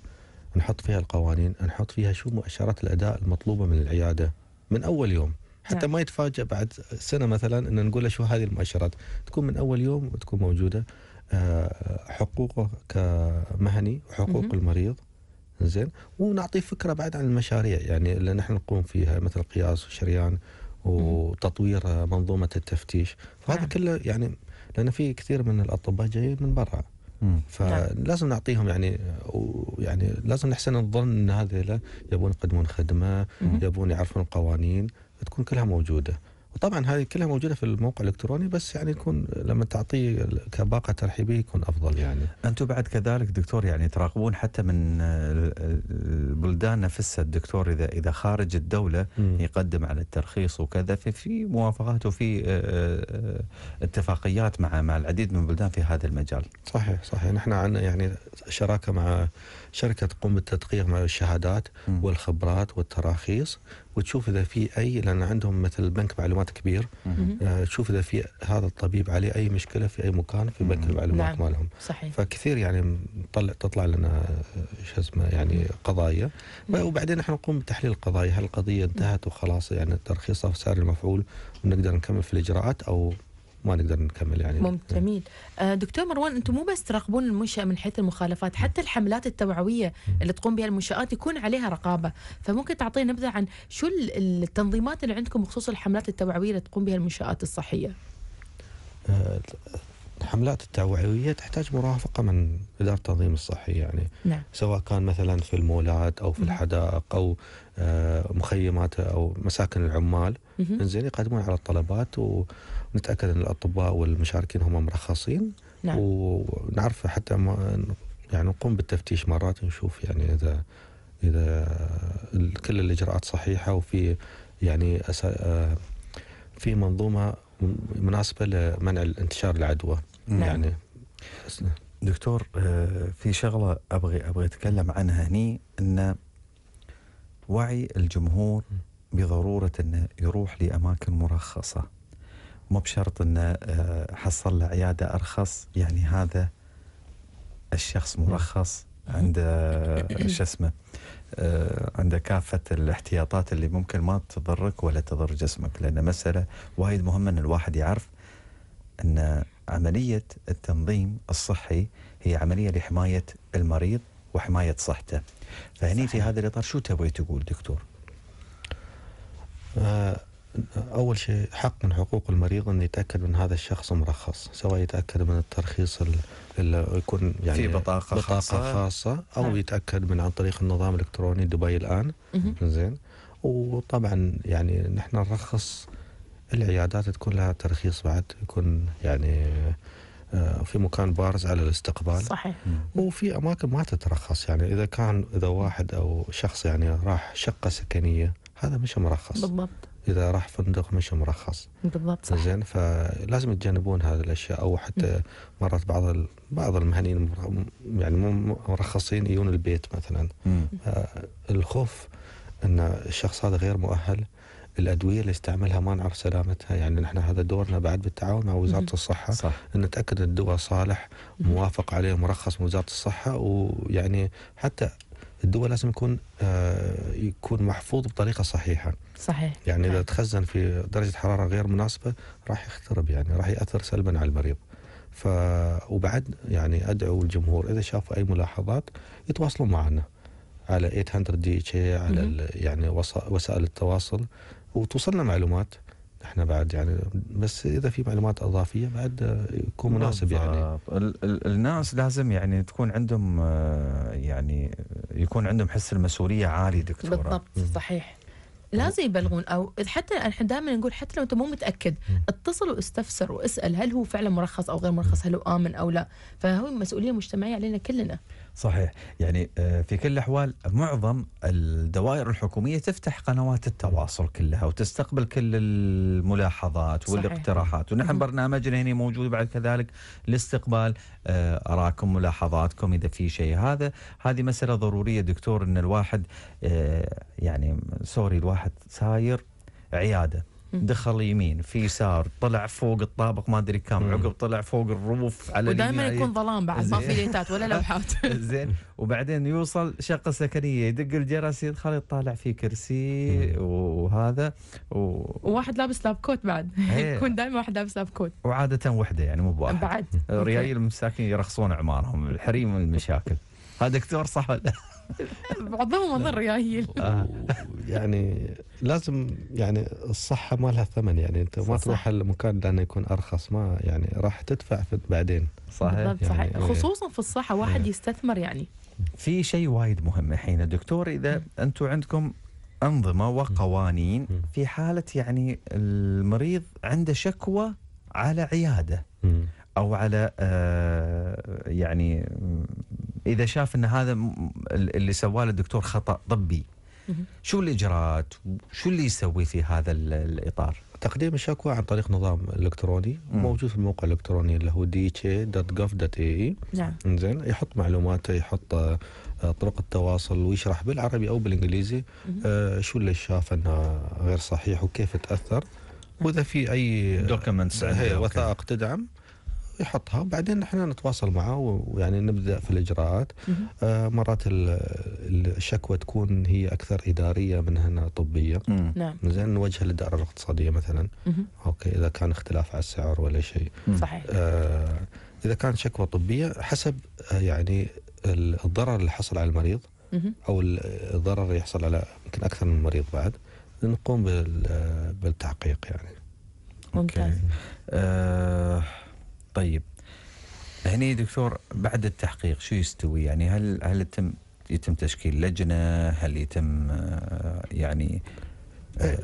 نحط فيها القوانين نحط فيها شو مؤشرات الاداء المطلوبه من العياده من اول يوم حتى نعم. ما يتفاجئ بعد سنه مثلا ان نقول له شو هذه المؤشرات تكون من اول يوم تكون موجوده آه، حقوقه كمهني وحقوق المريض زين ونعطيه فكره بعد عن المشاريع يعني اللي نحن نقوم فيها مثل قياس وشريان وتطوير منظومه التفتيش فهذا نعم. كله يعني لان في كثير من الاطباء جايين من برا فلازم نعطيهم يعني ويعني لازم نحسن الظن ان هذه يبون يقدمون خدمه مم. يبون يعرفون القوانين تكون كلها موجوده وطبعا هذه كلها موجوده في الموقع الالكتروني بس يعني يكون لما تعطيه كباقه ترحيبيه يكون افضل يعني انتم بعد كذلك دكتور يعني تراقبون حتى من البلدان نفسها الدكتور اذا اذا خارج الدوله م. يقدم على الترخيص وكذا في في موافقات وفي آه، آه، آه، اتفاقيات مع مع العديد من البلدان في هذا المجال صحيح صحيح نحن عندنا يعني شراكه مع شركه تقوم بالتدقيق مع الشهادات م. والخبرات والتراخيص وتشوف اذا في اي لان عندهم مثل بنك معلومات كبير آه، تشوف اذا في هذا الطبيب عليه اي مشكله في اي مكان في بنك المعلومات نعم. مالهم صحيح فكثير يعني طلع تطلع لنا آه، شو اسمه يعني قضايا وبعدين احنا نقوم بتحليل القضايا هل القضيه انتهت وخلاص يعني ترخيصها في سعر المفعول ونقدر نكمل في الاجراءات او ما نقدر نكمل يعني ممتاز نعم. جميل آه، دكتور مروان انتم مو بس تراقبون المنشاه من حيث المخالفات نعم. حتى الحملات التوعويه نعم. اللي تقوم بها المنشات يكون عليها رقابه فممكن تعطينا نبذه عن شو التنظيمات اللي عندكم بخصوص الحملات التوعويه اللي تقوم بها المنشات الصحيه آه، الحملات التوعوية تحتاج مرافقة من إدارة التنظيم الصحي يعني نعم. سواء كان مثلا في المولات أو في الحدائق أو آه، مخيمات أو مساكن العمال انزين يقدمون على الطلبات ونتاكد ان الاطباء والمشاركين هم مرخصين نعم. ونعرف حتى ما يعني نقوم بالتفتيش مرات نشوف يعني اذا اذا كل الاجراءات صحيحه وفي يعني في منظومه مناسبه لمنع انتشار العدوى نعم. يعني دكتور آه، في شغله ابغي ابغي اتكلم عنها هني ان وعي الجمهور بضرورة أنه يروح لأماكن مرخصة مو بشرط أنه آه، حصل له عيادة أرخص يعني هذا الشخص مرخص عنده آه، شو اسمه آه، عنده كافة الاحتياطات اللي ممكن ما تضرك ولا تضر جسمك لأن مسألة وايد مهمة أن الواحد يعرف أن عملية التنظيم الصحي هي عملية لحماية المريض وحماية صحته فهني في هذا الإطار شو تبغي تقول دكتور أول شيء حق من حقوق المريض أن يتأكد من هذا الشخص مرخص سواء يتأكد من الترخيص اللي يكون يعني في بطاقة, بطاقة خاصة, خاصة أو ها. نعم. يتأكد من عن طريق النظام الإلكتروني دبي الآن زين وطبعا يعني نحن نرخص العيادات تكون لها ترخيص بعد يكون يعني آه، في مكان بارز على الاستقبال صحيح وفي اماكن ما تترخص يعني اذا كان اذا واحد او شخص يعني راح شقه سكنيه هذا مش مرخص بالضبط اذا راح فندق مش مرخص بالضبط صح زين فلازم يتجنبون هذه الاشياء او حتى مرات بعض بعض المهنيين يعني مو مرخصين يجون البيت مثلا آه، الخوف ان الشخص هذا غير مؤهل الادويه اللي يستعملها ما نعرف سلامتها يعني نحن هذا دورنا بعد بالتعاون مع وزاره مم. الصحه صح. ان نتاكد الدواء صالح موافق عليه مرخص من وزاره الصحه ويعني حتى الدواء لازم يكون آه يكون محفوظ بطريقه صحيحه صحيح يعني اذا تخزن في درجه حراره غير مناسبه راح يخترب يعني راح ياثر سلبا على المريض ف وبعد يعني ادعو الجمهور اذا شافوا اي ملاحظات يتواصلوا معنا على 800 دي اتش على يعني وسائل التواصل وتوصلنا معلومات احنا بعد يعني بس اذا في معلومات اضافيه بعد يكون مناسب يعني الناس لازم يعني تكون عندهم آه، يعني يكون عندهم حس المسؤوليه عالي دكتوره بالضبط صحيح لازم يبلغون او حتى احنا دائما نقول حتى لو انت مو متاكد اتصل واستفسر واسال هل هو فعلا مرخص او غير مرخص هل هو امن او لا فهو مسؤوليه مجتمعيه علينا كلنا صحيح يعني آه، في كل الأحوال معظم الدوائر الحكومية تفتح قنوات التواصل كلها وتستقبل كل الملاحظات والاقتراحات ونحن برنامجنا هنا موجود بعد كذلك لاستقبال آه، أراكم ملاحظاتكم إذا في شيء هذا هذه مسألة ضرورية دكتور أن الواحد آه، يعني سوري الواحد ساير عياده دخل يمين في يسار طلع فوق الطابق ما ادري كم عقب طلع فوق الروف على ودائما يكون ظلام بعد ما في ليتات ولا لوحات *laughs* زين وبعدين يوصل شقه سكنيه يدق الجرس يدخل يطالع في كرسي وهذا و... وواحد لابس لاب كوت بعد إيه. *laughs* يكون دائما واحد لابس لاب كوت وعاده وحده يعني مو بواحد بعد ريال المساكين يرخصون اعمارهم الحريم المشاكل ها دكتور صح ولا بعضهم مضر يا هيل آه. *laughs* يعني لازم يعني الصحه ما لها ثمن يعني انت ما تروح المكان لانه يكون ارخص ما يعني راح تدفع بعدين صحيح يعني صحيح إيه. خصوصا في الصحه واحد إيه. يستثمر يعني في شيء وايد مهم الحين دكتور اذا انتم عندكم انظمه وقوانين في حاله يعني المريض عنده شكوى على عياده او على آه، يعني اذا شاف ان هذا اللي سواه الدكتور خطا طبي شو الاجراءات شو اللي يسوي في هذا الاطار تقديم الشكوى عن طريق نظام الكتروني مم. موجود في الموقع الالكتروني اللي هو dha.gov.ae نعم زين يحط معلوماته يحط آه، طرق التواصل ويشرح بالعربي او بالانجليزي آه شو اللي شاف انه غير صحيح وكيف تاثر نعم. واذا في اي آه، دوكيومنتس وثائق تدعم ويحطها وبعدين احنا نتواصل معه ويعني نبدا في الاجراءات آه مرات الشكوى تكون هي اكثر اداريه من انها طبيه نعم زين نوجهها للدائره الاقتصاديه مثلا مم. اوكي اذا كان اختلاف على السعر ولا شيء صحيح آه اذا كان شكوى طبيه حسب آه، يعني الضرر اللي حصل على المريض مم. او الضرر اللي يحصل على يمكن اكثر من مريض بعد نقوم بالتحقيق يعني ممتاز آه طيب هني دكتور بعد التحقيق شو يستوي يعني هل هل يتم يتم تشكيل لجنه هل يتم آه، يعني آه،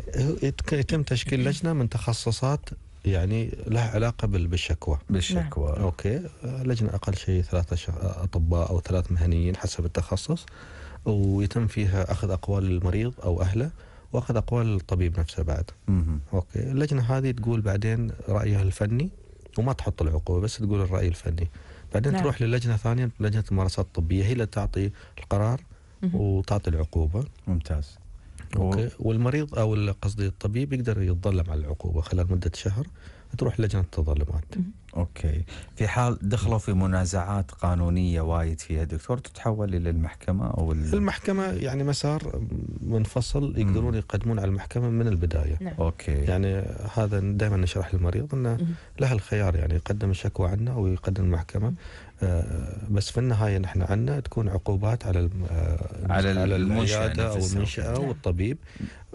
يتم تشكيل لجنه من تخصصات يعني لها علاقه بالشكوى بالشكوى نعم. اوكي لجنه اقل شيء ثلاثه اطباء او ثلاث مهنيين حسب التخصص ويتم فيها اخذ اقوال المريض او اهله واخذ اقوال الطبيب نفسه بعد. مم. اوكي، اللجنه هذه تقول بعدين رايها الفني وما تحط العقوبه بس تقول الراي الفني بعدين نعم. تروح للجنه ثانيه لجنه الممارسات الطبيه هي اللي تعطي القرار وتعطي العقوبه ممتاز اوكي والمريض او قصدي الطبيب يقدر يتظلم على العقوبه خلال مده شهر تروح لجنه التظلمات اوكي في حال دخلوا في منازعات قانونيه وايد فيها دكتور تتحول الى المحكمه او ال... المحكمه يعني مسار منفصل يقدرون يقدمون على المحكمه من البدايه نعم. اوكي يعني هذا دائما نشرح للمريض انه له الخيار يعني يقدم الشكوى عنه او يقدم المحكمه بس في النهايه نحن عندنا تكون عقوبات على آه، على, على او المنشاه والطبيب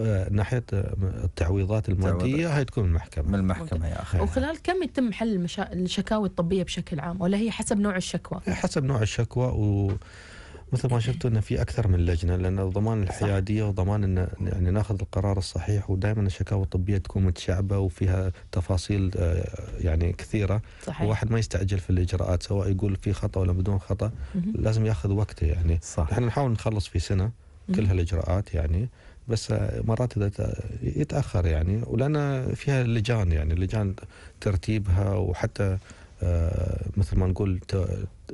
آه، ناحيه التعويضات الماديه هاي تكون المحكمه من المحكمه يا اخي وخلال كم يتم حل المشا... الشكاوي الطبيه بشكل عام ولا هي حسب نوع الشكوى؟ حسب نوع الشكوى و مثل ما شفتوا انه في اكثر من لجنه لان ضمان الحياديه وضمان ان يعني ناخذ القرار الصحيح ودائما الشكاوى الطبيه تكون متشعبه وفيها تفاصيل آه، يعني كثيره صحيح. الواحد ما يستعجل في الاجراءات سواء يقول في خطا ولا بدون خطا لازم ياخذ وقته يعني صح. احنا نحاول نخلص في سنه كل هالاجراءات يعني بس آه، مرات اذا يتاخر يعني ولان فيها لجان يعني لجان ترتيبها وحتى آه، مثل ما نقول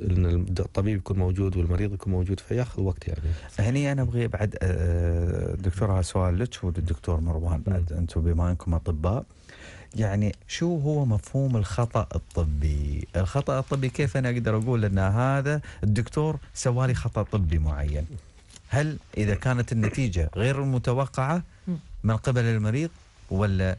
ان الطبيب يكون موجود والمريض يكون موجود فياخذ وقت يعني هني انا ابغي بعد آه، دكتور على سؤال لك وللدكتور مروان نعم. بعد انتم بما انكم اطباء يعني شو هو مفهوم الخطا الطبي؟ الخطا الطبي كيف انا اقدر اقول ان هذا الدكتور سوى لي خطا طبي معين؟ هل اذا كانت النتيجه غير المتوقعه من قبل المريض ولا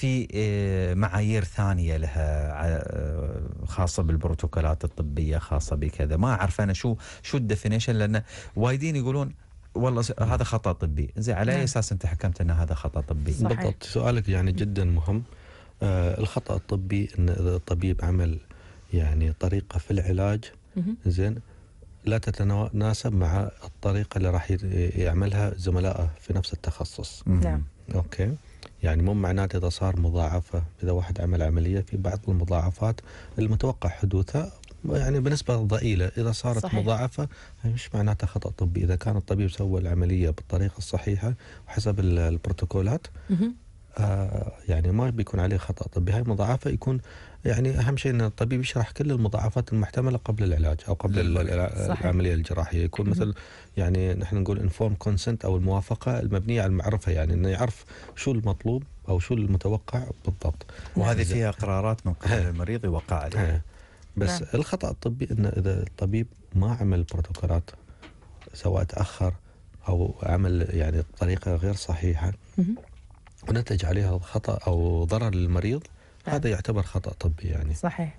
في آه، معايير ثانيه لها آه، خاصه بالبروتوكولات الطبيه خاصه بكذا ما اعرف انا شو شو الديفينيشن لان وايدين يقولون والله هذا خطا طبي زين على اي نعم. اساس انت حكمت ان هذا خطا طبي صحيح. بالضبط سؤالك يعني جدا مهم آه الخطا الطبي ان الطبيب عمل يعني طريقه في العلاج زين لا تتناسب مع الطريقه اللي راح يعملها زملائه في نفس التخصص نعم اوكي يعني مو معناته إذا صار مضاعفة إذا واحد عمل عملية في بعض المضاعفات المتوقع حدوثها يعني بنسبة ضئيلة إذا صارت صحيح. مضاعفة يعني مش معناتها خطأ طبي إذا كان الطبيب سوى العملية بالطريقة الصحيحة وحسب البروتوكولات آه يعني ما بيكون عليه خطأ طبي هاي مضاعفة يكون يعني اهم شيء ان الطبيب يشرح كل المضاعفات المحتمله قبل العلاج او قبل العمليه الجراحيه يكون مثل يعني نحن نقول انفورم كونسنت او الموافقه المبنيه على المعرفه يعني انه يعرف شو المطلوب او شو المتوقع بالضبط وهذه فيها قرارات من قبل إيه. المريض يوقع عليها إيه. بس نعم. الخطا الطبي ان اذا الطبيب ما عمل بروتوكولات سواء تاخر او عمل يعني بطريقه غير صحيحه ونتج عليها خطا او ضرر للمريض هذا يعتبر خطا طبي يعني صحيح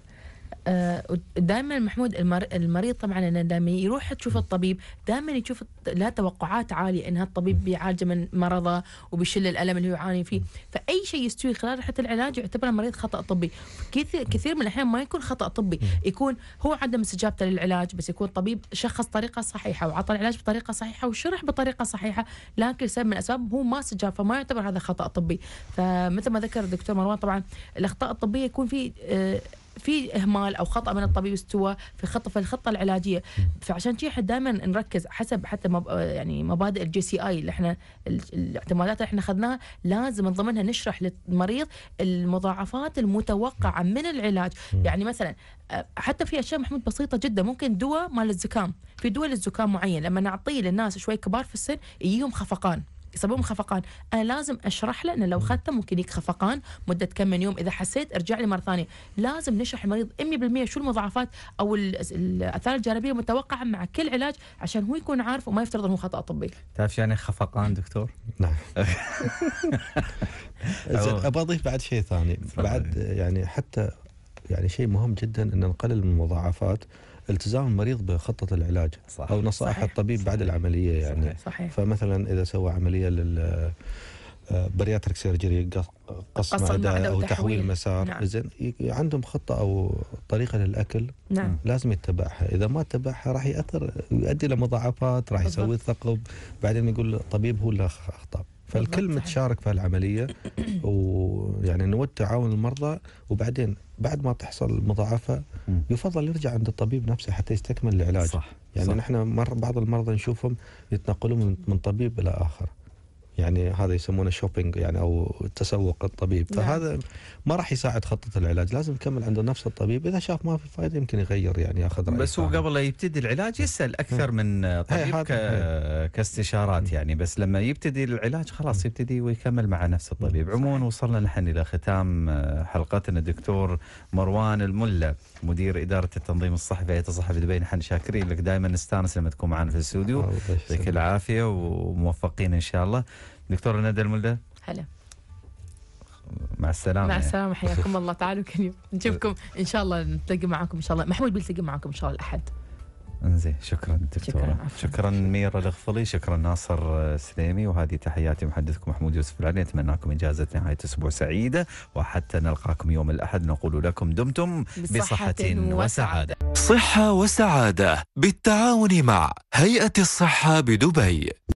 آه، دائما محمود المريض طبعا انه دائما يروح تشوف الطبيب دائما يشوف لا توقعات عاليه ان هالطبيب بيعالجه من مرضه وبيشل الالم اللي هو يعاني فيه فاي شيء يستوي خلال رحله العلاج يعتبره مريض خطا طبي كثير كثير من الاحيان ما يكون خطا طبي يكون هو عدم استجابته للعلاج بس يكون الطبيب شخص طريقه صحيحه وعطى العلاج بطريقه صحيحه وشرح بطريقه صحيحه لكن سبب من الاسباب هو ما استجاب فما يعتبر هذا خطا طبي فمثل ما ذكر الدكتور مروان طبعا الاخطاء الطبيه يكون في آه، في اهمال او خطا من الطبيب استوى في خطه في الخطه العلاجيه فعشان كذا احنا دائما نركز حسب حتى مب... يعني مبادئ الجي سي اي اللي احنا الاعتمادات اللي احنا اخذناها لازم من ضمنها نشرح للمريض المضاعفات المتوقعه من العلاج يعني مثلا آه، حتى في اشياء محمود بسيطه جدا ممكن دواء مال الزكام في دول الزكام معين لما نعطيه للناس شوي كبار في السن يجيهم خفقان يصابون خفقان انا لازم اشرح له انه لو اخذته ممكن يجيك خفقان مده كم من يوم اذا حسيت ارجع لي مره ثانيه لازم نشرح المريض 100% شو المضاعفات او الاثار الجانبيه المتوقعه مع كل علاج عشان هو يكون عارف وما يفترض انه خطا طبي تعرف يعني خفقان دكتور *laughs* نعم ابغى اضيف بعد شيء ثاني بعد يعني حتى يعني شيء مهم جدا ان نقلل من المضاعفات التزام المريض بخطه العلاج صح. او نصائح صحيح. الطبيب صحيح. بعد العمليه يعني صحيح. صحيح. فمثلا اذا سوى عمليه لل برياتريك آه، سيرجري قص معده او تحويل مسار نعم. زين عندهم خطه او طريقه للاكل نعم. لازم يتبعها اذا ما تبعها راح ياثر يؤدي لمضاعفات راح يسوي ثقب بعدين يقول الطبيب هو اللي اخطا فالكل متشارك في هالعملية *coughs* ويعني نود تعاون المرضى وبعدين بعد ما تحصل مضاعفة يفضل يرجع عند الطبيب نفسه حتى يستكمل العلاج صح يعني صح. نحن بعض المرضى نشوفهم يتنقلون من طبيب إلى آخر يعني هذا يسمونه شوبينج يعني او تسوق الطبيب نعم. فهذا ما راح يساعد خطه العلاج لازم يكمل عند نفس الطبيب اذا شاف ما في فائده يمكن يغير يعني ياخذ راي بس هو قبل لا يبتدي العلاج نعم. يسال اكثر نعم. من طبيب ك... كاستشارات يعني بس لما يبتدي العلاج خلاص يبتدي ويكمل مع نفس الطبيب عموما وصلنا نحن الى ختام آه، حلقتنا الدكتور مروان الملا مدير اداره التنظيم الصحفي هيئه الصحفي دبي نحن شاكرين لك دائما نستانس لما تكون معنا في الاستوديو يعطيك العافيه وموفقين ان شاء الله دكتورة ندى الملدة هلا مع السلامة مع السلامة حياكم الله تعالوا كريم نشوفكم إن شاء الله نتلاقي معاكم إن شاء الله محمود بيلتقي معاكم إن شاء الله الأحد انزين شكرا دكتورة شكرا, شكرا ميرا الغفلي شكرا ناصر سليمي وهذه تحياتي محدثكم محمود يوسف العلي اتمنى لكم إجازة نهاية أسبوع سعيدة وحتى نلقاكم يوم الأحد نقول لكم دمتم بصحة, بصحة وسعادة صحة وسعادة بالتعاون مع هيئة الصحة بدبي